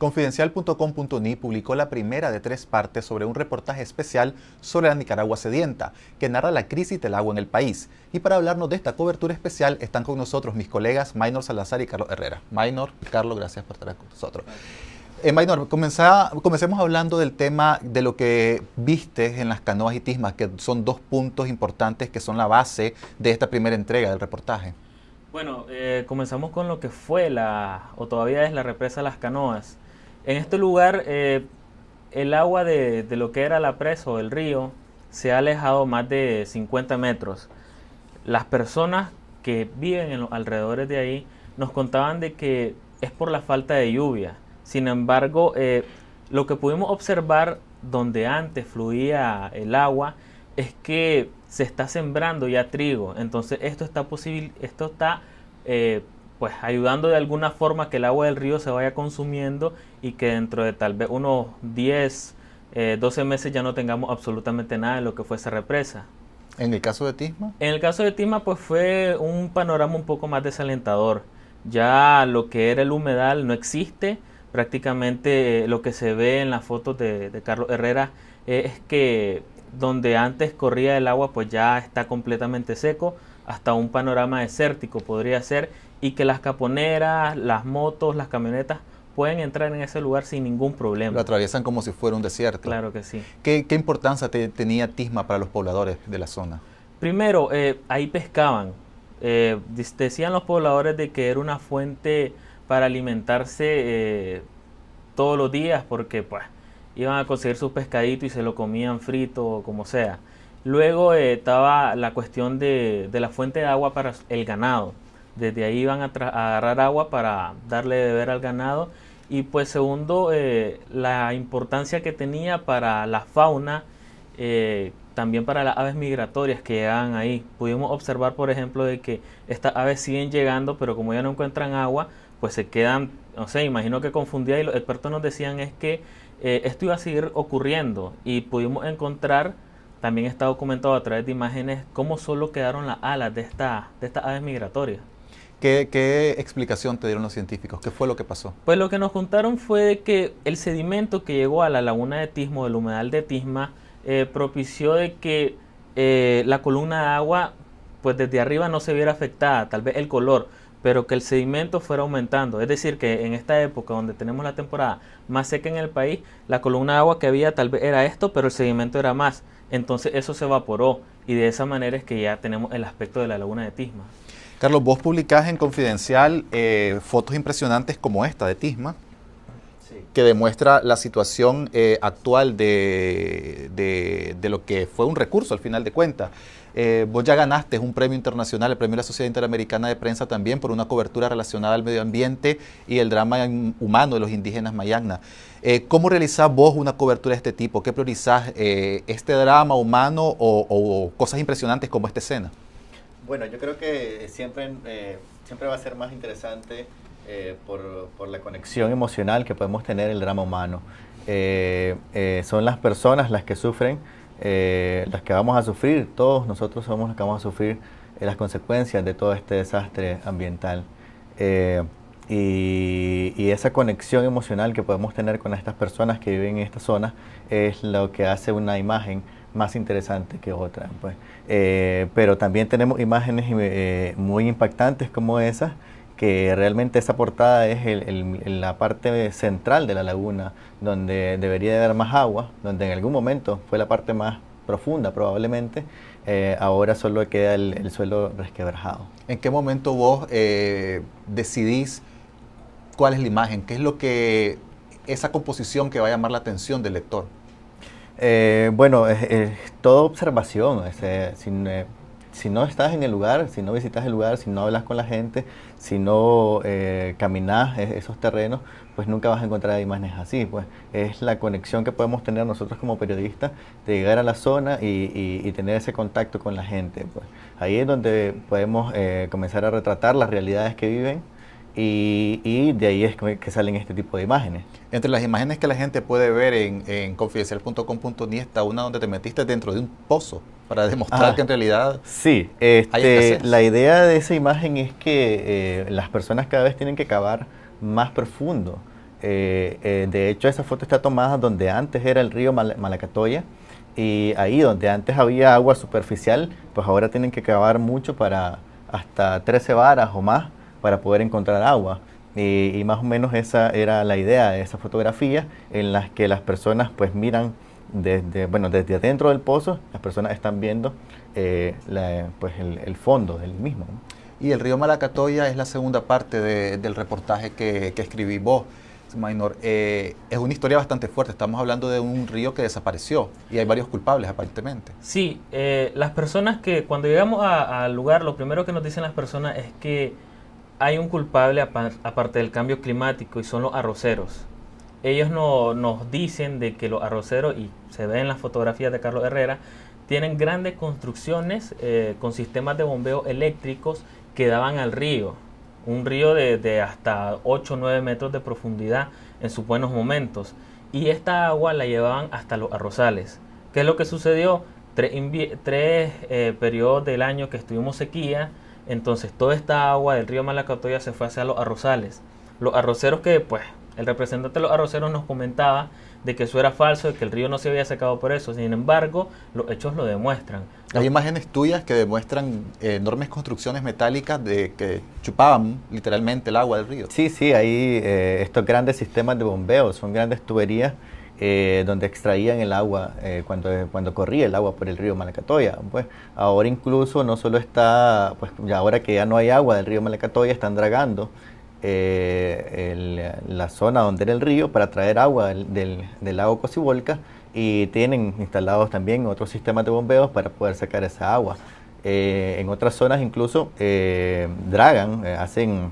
Confidencial.com.ni publicó la primera de tres partes sobre un reportaje especial sobre la Nicaragua sedienta, que narra la crisis del agua en el país. Y para hablarnos de esta cobertura especial están con nosotros mis colegas Maynor Salazar y Carlos Herrera. Maynor, Carlos, gracias por estar con nosotros. Eh, Maynor, comencemos hablando del tema de lo que viste en las canoas y tismas, que son dos puntos importantes que son la base de esta primera entrega del reportaje. Bueno, eh, comenzamos con lo que fue la, o todavía es la represa Las Canoas. En este lugar, eh, el agua de, lo que era la presa o el río se ha alejado más de 50 metros. Las personas que viven en los alrededores de ahí nos contaban de que es por la falta de lluvia. Sin embargo, eh, lo que pudimos observar donde antes fluía el agua es que se está sembrando ya trigo. Entonces esto está posible, esto está eh, pues ayudando de alguna forma que el agua del río se vaya consumiendo y que dentro de tal vez unos 10, 12 eh, meses ya no tengamos absolutamente nada de lo que fue esa represa. ¿En el caso de Tisma? En el caso de Tisma pues fue un panorama un poco más desalentador. Ya lo que era el humedal no existe, prácticamente eh, lo que se ve en las fotos de, Carlos Herrera es que donde antes corría el agua pues ya está completamente seco, hasta un panorama desértico podría ser y que las caponeras, las motos, las camionetas pueden entrar en ese lugar sin ningún problema. Lo atraviesan como si fuera un desierto. Claro que sí. ¿Qué, importancia tenía Tisma para los pobladores de la zona? Primero, eh, ahí pescaban. Eh, decían los pobladores de que era una fuente para alimentarse eh, todos los días porque pues iban a conseguir sus pescaditos y se lo comían frito o como sea. Luego estaba la cuestión de, de la fuente de agua para el ganado desde ahí van a, agarrar agua para darle de beber al ganado. Y pues segundo, eh, la importancia que tenía para la fauna, eh, también para las aves migratorias que llegaban ahí. Pudimos observar, por ejemplo, de que estas aves siguen llegando, pero como ya no encuentran agua, pues se quedan, no sé, imagino que confundía y los expertos nos decían es que eh, esto iba a seguir ocurriendo y pudimos encontrar, también está documentado a través de imágenes, cómo solo quedaron las alas de, esta, de estas aves migratorias. ¿Qué, explicación te dieron los científicos? ¿Qué fue lo que pasó? Pues lo que nos contaron fue que el sedimento que llegó a la laguna de Tismo, del humedal de Tisma, eh, propició de que eh, la columna de agua, pues desde arriba no se viera afectada, tal vez el color, pero que el sedimento fuera aumentando. Es decir, que en esta época donde tenemos la temporada más seca en el país, la columna de agua que había tal vez era esto, pero el sedimento era más. Entonces eso se evaporó y de esa manera es que ya tenemos el aspecto de la laguna de Tisma. Carlos, vos publicás en Confidencial eh, fotos impresionantes como esta de Tisma, que demuestra la situación eh, actual de, lo que fue un recurso al final de cuentas. Eh, vos ya ganaste un premio internacional, el premio de la Sociedad Interamericana de Prensa también, por una cobertura relacionada al medio ambiente y el drama humano de los indígenas mayagna. ¿Cómo realizás vos una cobertura de este tipo? ¿Qué priorizás, este drama humano o cosas impresionantes como esta escena? Bueno, yo creo que eh, siempre, va a ser más interesante eh, por, la conexión emocional que podemos tener el drama humano. Eh, son las personas las que sufren, las que vamos a sufrir, todos nosotros somos los que vamos a sufrir las consecuencias de todo este desastre ambiental. Y, esa conexión emocional que podemos tener con estas personas que viven en esta zona es lo que hace una imagen más interesante que otra. Pues. Eh, pero también tenemos imágenes eh, muy impactantes como esas, que realmente esa portada es la parte central de la laguna, donde debería de haber más agua, donde en algún momento fue la parte más profunda probablemente, eh, ahora solo queda el, el, suelo resquebrajado. ¿En qué momento vos decidís cuál es la imagen? ¿Qué es lo que esa composición que va a llamar la atención del lector? Eh, bueno, es, toda observación. Este, eh, si, no estás en el lugar, si no visitas el lugar, si no hablas con la gente, si no eh, caminas e-, esos terrenos, pues nunca vas a encontrar imágenes así. Pues es la conexión que podemos tener nosotros como periodistas de llegar a la zona y, tener ese contacto con la gente. Pues. Ahí es donde podemos comenzar a retratar las realidades que viven y, de ahí es que salen este tipo de imágenes. Entre las imágenes que la gente puede ver en, confidencial.com.ni está una donde te metiste dentro de un pozo para ah, demostrar que en realidad sí, este, la idea de esa imagen es que eh, las personas cada vez tienen que cavar más profundo. Eh, eh, de hecho, esa foto está tomada donde antes era el río Malacatoya y ahí donde antes había agua superficial, pues ahora tienen que cavar mucho para hasta 13 varas o más para poder encontrar agua. Y, más o menos esa era la idea de esa fotografía en las que las personas pues miran desde, bueno, desde adentro del pozo, las personas están viendo eh, pues el, fondo del mismo. Y el río Malacatoya es la segunda parte del reportaje que, escribí vos. Minor, eh, es una historia bastante fuerte. Estamos hablando de un río que desapareció y hay varios culpables aparentemente. Sí, eh, las personas que cuando llegamos al lugar, lo primero que nos dicen las personas es que hay un culpable aparte del cambio climático y son los arroceros. Ellos nos dicen de que los arroceros, y se ve en las fotografías de Carlos Herrera, tienen grandes construcciones eh, con sistemas de bombeo eléctricos que daban al río. Un río de, hasta 8 o 9 metros de profundidad en sus buenos momentos. Y esta agua la llevaban hasta los arrozales. ¿Qué es lo que sucedió? Tres, eh, periodos del año que estuvimos sequía, entonces toda esta agua del río Malacatoya se fue hacia los arrozales. Los arroceros que pues el representante de los arroceros nos comentaba de que eso era falso, de que el río no se había secado por eso. Sin embargo, los hechos lo demuestran. Hay imágenes tuyas que demuestran eh, enormes construcciones metálicas de que chupaban literalmente el agua del río. Sí, sí, hay eh, estos grandes sistemas de bombeo, son grandes tuberías eh, donde extraían el agua eh, cuando, cuando corría el agua por el río Malacatoya. Pues ahora incluso no solo está, pues ahora que ya no hay agua del río Malacatoya, están dragando eh, la zona donde era el río para traer agua del, lago Cocibolca... y tienen instalados también otros sistemas de bombeos para poder sacar esa agua. en otras zonas incluso dragan, hacen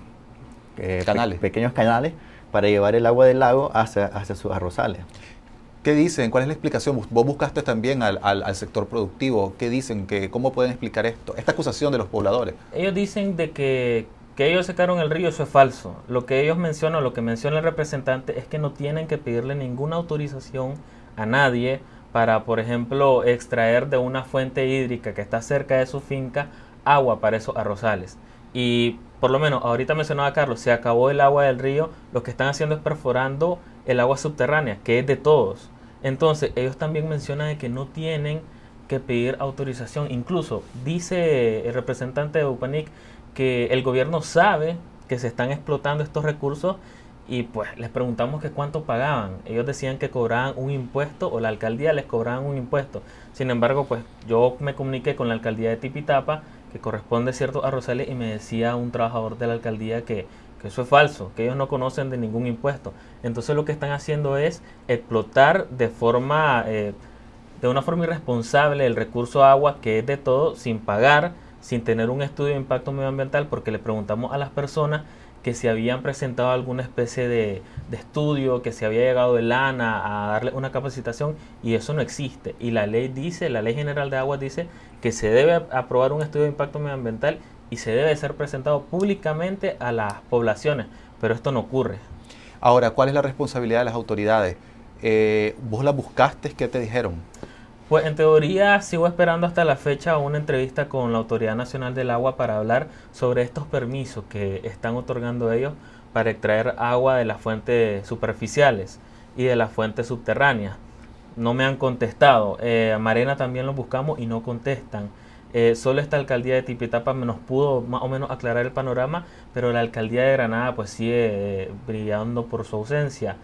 canales. pequeños canales para llevar el agua del lago hacia, hacia sus arrozales. ¿Qué dicen? ¿Cuál es la explicación? Vos buscaste también al, sector productivo. ¿Qué dicen? que ¿Cómo pueden explicar esto? Esta acusación de los pobladores. Ellos dicen de que, que ellos secaron el río, eso es falso. Lo que ellos mencionan, lo que menciona el representante es que no tienen que pedirle ninguna autorización a nadie para, por ejemplo, extraer de una fuente hídrica que está cerca de su finca agua para esos arrozales. Y por lo menos, ahorita mencionaba Carlos, se acabó el agua del río, lo que están haciendo es perforando el agua subterránea, que es de todos. Entonces, ellos también mencionan de que no tienen que pedir autorización. Incluso dice el representante de UPANIC que el gobierno sabe que se están explotando estos recursos y pues les preguntamos que cuánto pagaban. Ellos decían que cobraban un impuesto o la alcaldía les cobraban un impuesto. Sin embargo, pues yo me comuniqué con la alcaldía de Tipitapa, que corresponde cierto a Rosales, y me decía un trabajador de la alcaldía que que eso es falso, que ellos no conocen de ningún impuesto. Entonces lo que están haciendo es explotar de forma, eh, de una forma irresponsable el recurso agua que es de todo, sin pagar, sin tener un estudio de impacto medioambiental, porque le preguntamos a las personas que si habían presentado alguna especie de, estudio, que se si había llegado de lana a darle una capacitación, y eso no existe. Y la ley dice, la ley general de aguas dice que se debe aprobar un estudio de impacto medioambiental y se debe ser presentado públicamente a las poblaciones, pero esto no ocurre. Ahora, ¿cuál es la responsabilidad de las autoridades? Eh, ¿Vos la buscaste? ¿Qué te dijeron? Pues en teoría sigo esperando hasta la fecha una entrevista con la Autoridad Nacional del Agua para hablar sobre estos permisos que están otorgando ellos para extraer agua de las fuentes superficiales y de las fuentes subterráneas. No me han contestado. Eh, a Marena también lo buscamos y no contestan. Eh, solo esta alcaldía de Tipitapa nos pudo más o menos aclarar el panorama, pero la alcaldía de Granada pues sigue eh, brillando por su ausencia.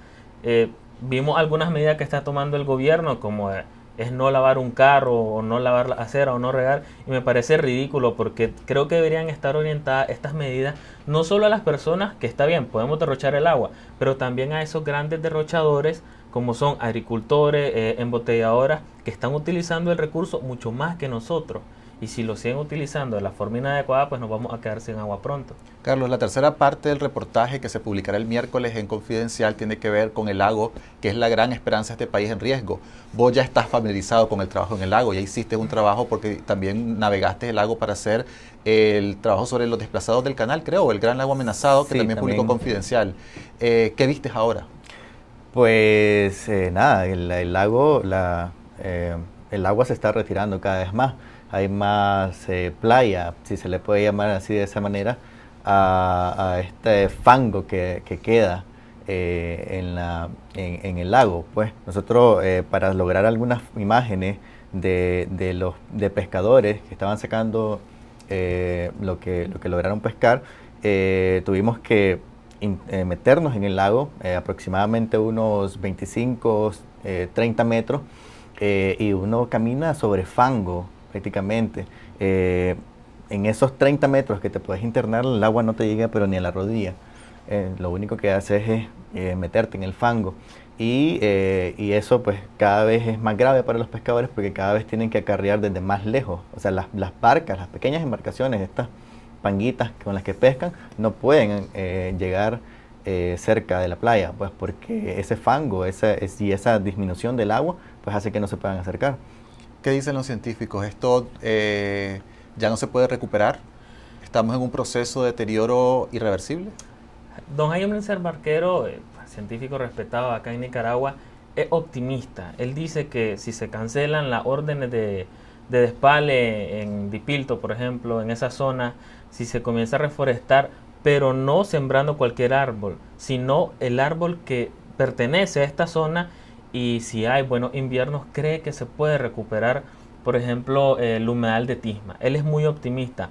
Eh, vimos algunas medidas que está tomando el gobierno, como eh, es no lavar un carro o no lavar la acera o no regar, y me parece ridículo porque creo que deberían estar orientadas estas medidas no solo a las personas, que está bien, podemos derrochar el agua, pero también a esos grandes derrochadores como son agricultores, embotelladoras, que están utilizando el recurso mucho más que nosotros y si lo siguen utilizando de la forma inadecuada, pues nos vamos a quedar sin agua pronto. Carlos, la tercera parte del reportaje que se publicará el miércoles en Confidencial tiene que ver con el lago, que es la gran esperanza de este país en riesgo. Vos ya estás familiarizado con el trabajo en el lago, ya hiciste un trabajo porque también navegaste el lago para hacer el trabajo sobre los desplazados del canal, creo, el Gran Lago Amenazado, que también, publicó Confidencial. Eh, ¿Qué viste ahora? Pues eh, nada, el, lago, la... Eh, el agua se está retirando cada vez más. Hay más eh, playa, si se le puede llamar así de esa manera, a, este fango que, queda eh, en, el lago. Pues nosotros eh, para lograr algunas imágenes de, los pescadores que estaban sacando lo, que, lograron pescar, tuvimos que meternos en el lago aproximadamente unos 25, 30 metros eh, y uno camina sobre fango prácticamente. Eh, en esos 30 metros que te puedes internar, el agua no te llega pero ni a la rodilla. Eh, lo único que haces es meterte en el fango. Y, eso pues cada vez es más grave para los pescadores porque cada vez tienen que acarrear desde más lejos. O sea, las, las barcas, las pequeñas embarcaciones, estas panguitas con las que pescan, no pueden llegar cerca de la playa, pues porque ese fango y esa disminución del agua pues hace que no se puedan acercar. ¿Qué dicen los científicos? ¿Esto eh, ya no se puede recuperar? ¿Estamos en un proceso de deterioro irreversible? Don Jaime Barquero, eh, científico respetado acá en Nicaragua, es optimista. Él dice que si se cancelan las órdenes de, de despale en Dipilto, por ejemplo, en esa zona, si se comienza a reforestar, pero no sembrando cualquier árbol, sino el árbol que pertenece a esta zona y si hay buenos inviernos, cree que se puede recuperar, por ejemplo, eh, el humedal de Tisma. Él es muy optimista.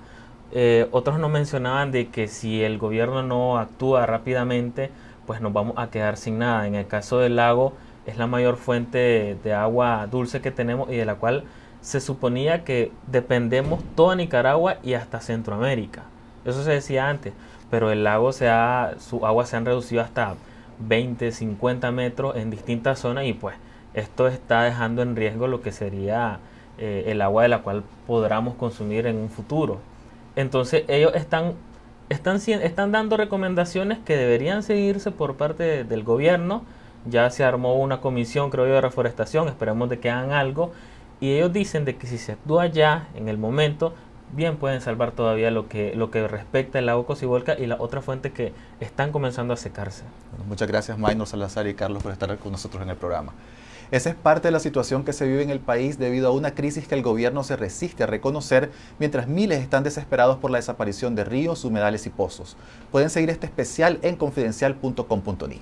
Eh, otros nos mencionaban de que si el gobierno no actúa rápidamente, pues nos vamos a quedar sin nada. En el caso del lago, es la mayor fuente de, agua dulce que tenemos y de la cual se suponía que dependemos toda Nicaragua y hasta Centroamérica. Eso se decía antes, pero el lago se ha, su agua se han reducido hasta 20, 50 metros en distintas zonas y pues esto está dejando en riesgo lo que sería eh, el agua de la cual podamos consumir en un futuro. Entonces ellos están, están, dando recomendaciones que deberían seguirse por parte del gobierno. Ya se armó una comisión, creo yo, de reforestación, esperemos de que hagan algo. Y ellos dicen de que si se actúa ya, en el momento, bien pueden salvar todavía lo que, lo que respecta el lago Cosibolca y la otra fuente que están comenzando a secarse. muchas gracias, Maynor Salazar y Carlos, por estar con nosotros en el programa. Esa es parte de la situación que se vive en el país debido a una crisis que el gobierno se resiste a reconocer mientras miles están desesperados por la desaparición de ríos, humedales y pozos. Pueden seguir este especial en confidencial.com.ni.